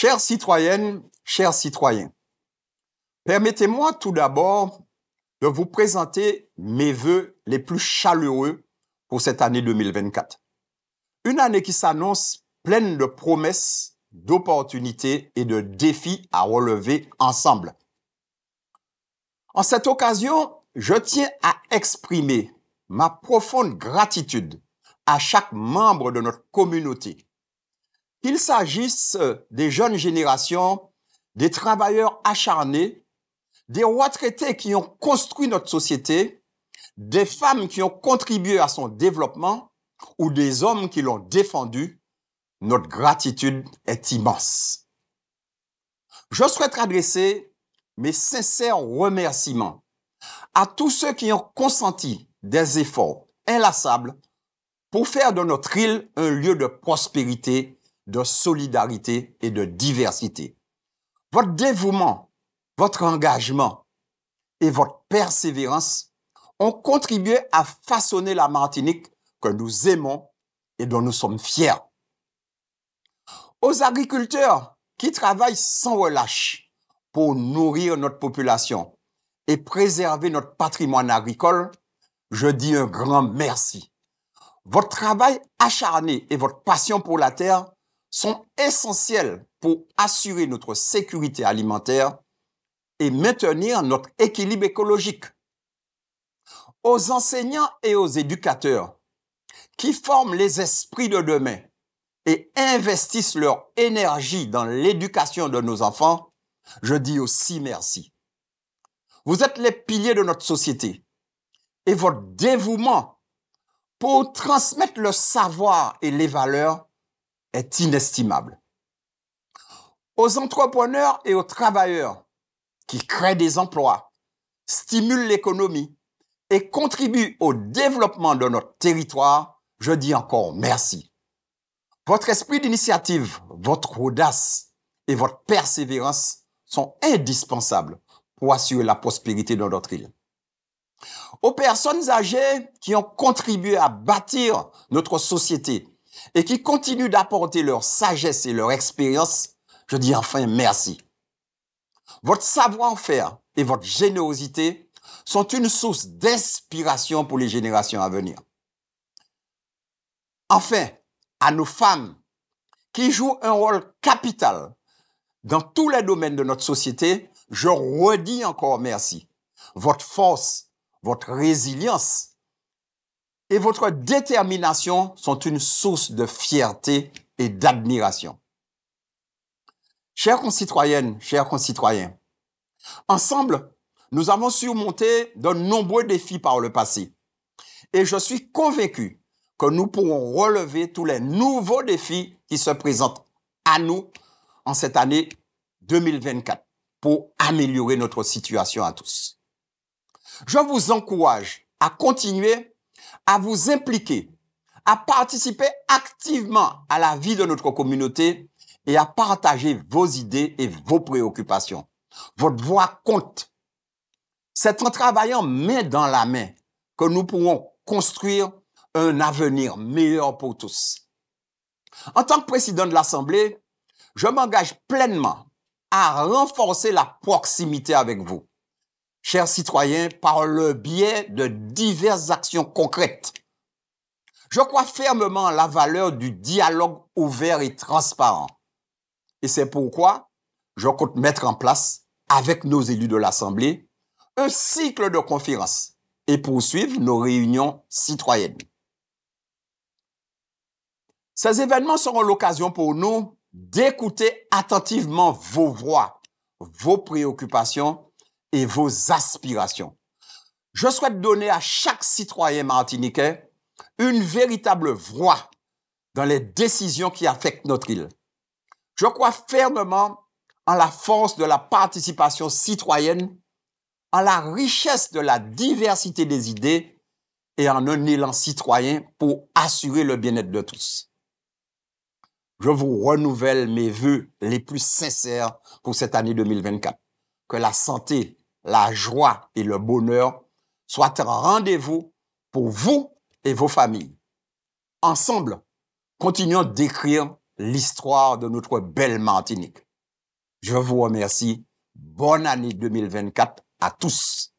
Chères citoyennes, chers citoyens, permettez-moi tout d'abord de vous présenter mes voeux les plus chaleureux pour cette année 2024. Une année qui s'annonce pleine de promesses, d'opportunités et de défis à relever ensemble. En cette occasion, je tiens à exprimer ma profonde gratitude à chaque membre de notre communauté qu'il s'agisse euh, des jeunes générations, des travailleurs acharnés, des retraités qui ont construit notre société, des femmes qui ont contribué à son développement ou des hommes qui l'ont défendu, notre gratitude est immense. Je souhaite adresser mes sincères remerciements à tous ceux qui ont consenti des efforts inlassables pour faire de notre île un lieu de prospérité de solidarité et de diversité. Votre dévouement, votre engagement et votre persévérance ont contribué à façonner la Martinique que nous aimons et dont nous sommes fiers. Aux agriculteurs qui travaillent sans relâche pour nourrir notre population et préserver notre patrimoine agricole, je dis un grand merci. Votre travail acharné et votre passion pour la terre sont essentiels pour assurer notre sécurité alimentaire et maintenir notre équilibre écologique. Aux enseignants et aux éducateurs qui forment les esprits de demain et investissent leur énergie dans l'éducation de nos enfants, je dis aussi merci. Vous êtes les piliers de notre société et votre dévouement pour transmettre le savoir et les valeurs est inestimable. Aux entrepreneurs et aux travailleurs qui créent des emplois, stimulent l'économie et contribuent au développement de notre territoire, je dis encore merci. Votre esprit d'initiative, votre audace et votre persévérance sont indispensables pour assurer la prospérité de notre île. Aux personnes âgées qui ont contribué à bâtir notre société et qui continuent d'apporter leur sagesse et leur expérience, je dis enfin merci. Votre savoir-faire et votre générosité sont une source d'inspiration pour les générations à venir. Enfin, à nos femmes, qui jouent un rôle capital dans tous les domaines de notre société, je redis encore merci. Votre force, votre résilience et votre détermination sont une source de fierté et d'admiration. Chers concitoyennes, chers concitoyens, ensemble, nous avons surmonté de nombreux défis par le passé. Et je suis convaincu que nous pourrons relever tous les nouveaux défis qui se présentent à nous en cette année 2024 pour améliorer notre situation à tous. Je vous encourage à continuer à vous impliquer, à participer activement à la vie de notre communauté et à partager vos idées et vos préoccupations. Votre voix compte. C'est en travaillant main dans la main que nous pourrons construire un avenir meilleur pour tous. En tant que président de l'Assemblée, je m'engage pleinement à renforcer la proximité avec vous chers citoyens, par le biais de diverses actions concrètes. Je crois fermement à la valeur du dialogue ouvert et transparent. Et c'est pourquoi je compte mettre en place, avec nos élus de l'Assemblée, un cycle de conférences et poursuivre nos réunions citoyennes. Ces événements seront l'occasion pour nous d'écouter attentivement vos voix, vos préoccupations et vos aspirations. Je souhaite donner à chaque citoyen martiniquais une véritable voix dans les décisions qui affectent notre île. Je crois fermement en la force de la participation citoyenne, en la richesse de la diversité des idées et en un élan citoyen pour assurer le bien-être de tous. Je vous renouvelle mes vœux les plus sincères pour cette année 2024. Que la santé, la joie et le bonheur soient un rendez-vous pour vous et vos familles. Ensemble, continuons d'écrire l'histoire de notre belle Martinique. Je vous remercie. Bonne année 2024 à tous.